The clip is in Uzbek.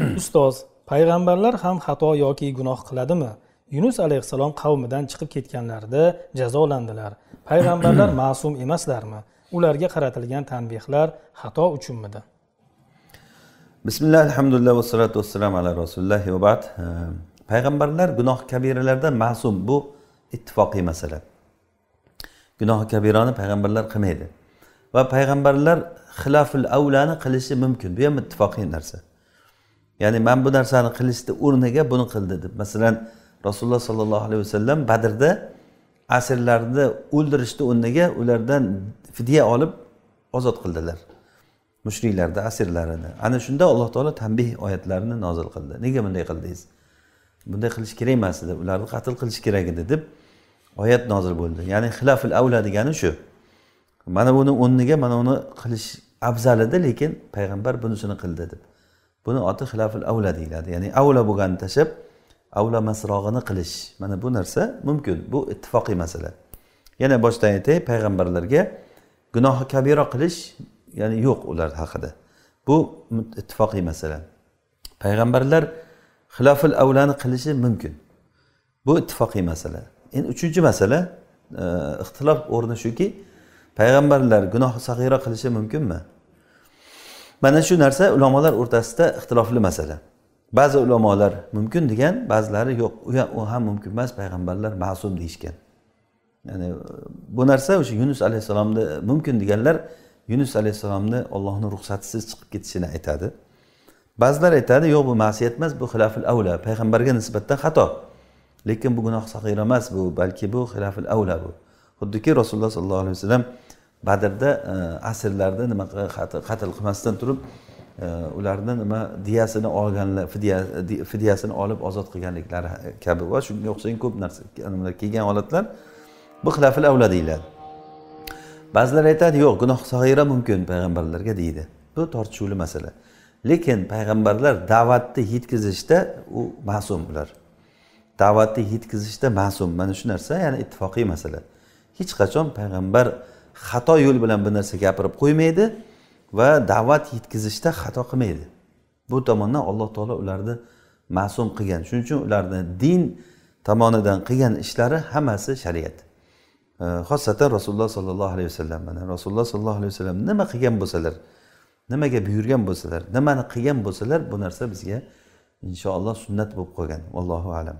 ustoz payg'ambarlar ham xato yoki gunoh qiladimi yunus alayhissalom qavmidan chiqib ketganlarida jazolandilar payg'ambarlar ma'sum emaslarmi ularga qaratilgan tanbehlar xato uchunmidi bismillah alhamdulillah vassalotu vassalam ala rasulillah va bad payg'ambarlar gunoh kabiralardan ma'sum bu ittifoqiy masala gunohi kabirani payg'ambarlar qilmaydi va payg'ambarlar xilaful avlani qilishi mumkin bu ham ittifoqiy narsa ya'ni man bu narsani qilishni o'rniga buni qildi deb masalan rasululloh sollallohu alayhi vasallam badrda asirlarni o'ldirishni o'rniga ulardan fidya olib ozod qildilar mushriklarni asirlarini ana shunda alloh taolo tanbeh oyatlarini nozil qildi nega bunday qildingiz bunday qilish kerak emas edi ularni qatl qilish kerak edi deb oyat nozil bo'ldi ya'ni xilafil avla degani shu mana buni o'rniga mana uni qilish afzal edi lekin payg'ambar bunisini qildi deb buni oti xilaful avla deyiladi ya'ni avla bo'lganini tashlab avla masrog'ini qilish mana bu narsa mumkin bu ittifoqiy masala yana boshdan aytay payg'ambarlarga gunohi kabiro qilish ya'ni yo'q ular haqida bu ittifoqiy masala payg'ambarlar xilaful avlani qilishi mumkin bu ittifoqiy masala endi uchinchi masala e, ixtilof o'rni shuki payg'ambarlar gunoh sag'ira qilishi mumkinmi mü? mana shu narsa ulamolar o'rtasida ixtilofli masala ba'zi ulamolar mumkin degan ba'zilari yo'q u ham mumkin emas payg'ambarlar ma'sum deyishgan ya'ni bu narsa o'sha yunus alayhissalomni mumkin deganlar yunus alayhissalomni ollohni ruxsatisiz chiqib ketishini aytadi ba'zilar aytadi yo'q bu masiyat emas bu xilafil avla payg'ambarga nisbatan xato lekin bu gunoh sahira emas bu balki bu xilafil avla bu xuddiki rasululloh sollallohu alayhi vasallam badrda e, asirlarni nima qatl qilmasdan turib e, ularni nima diyasini olganlar fidyasini olib ozod qilganliklari kabi va shunga o'xshagan ko'p narsa kelgan holatlar bu xilafil avla deyiladi ba'zilar aytadi yo'q gunoh sag'ira mumkin payg'ambarlarga deydi bu tortishuvli masala lekin payg'ambarlar da'vatni yetkazishda u ma'sum ular da'vatni yetkazishda ma'sum mana shu narsa ya'ni ittifoqiy masala hech qachon payg'ambar xato yo'l bilan bir narsa gapirib qo'ymaydi va da'vat yetkazishda xato qilmaydi bu tomondan alloh taolo ularni ma'sum qilgan shuning uchun ularni din tomonidan qilgan ishlari hammasi shariat xosatan rasululloh sollallohu alayhi vasallam mana rasululloh sollallohu alayhi vasallam nima qilgan bo'lsalar nimaga buyurgan bo'lsalar nimani qilgan bo'lsalar bu narsa bizga inshaalloh sunnat bo'lib qolgan allohu alam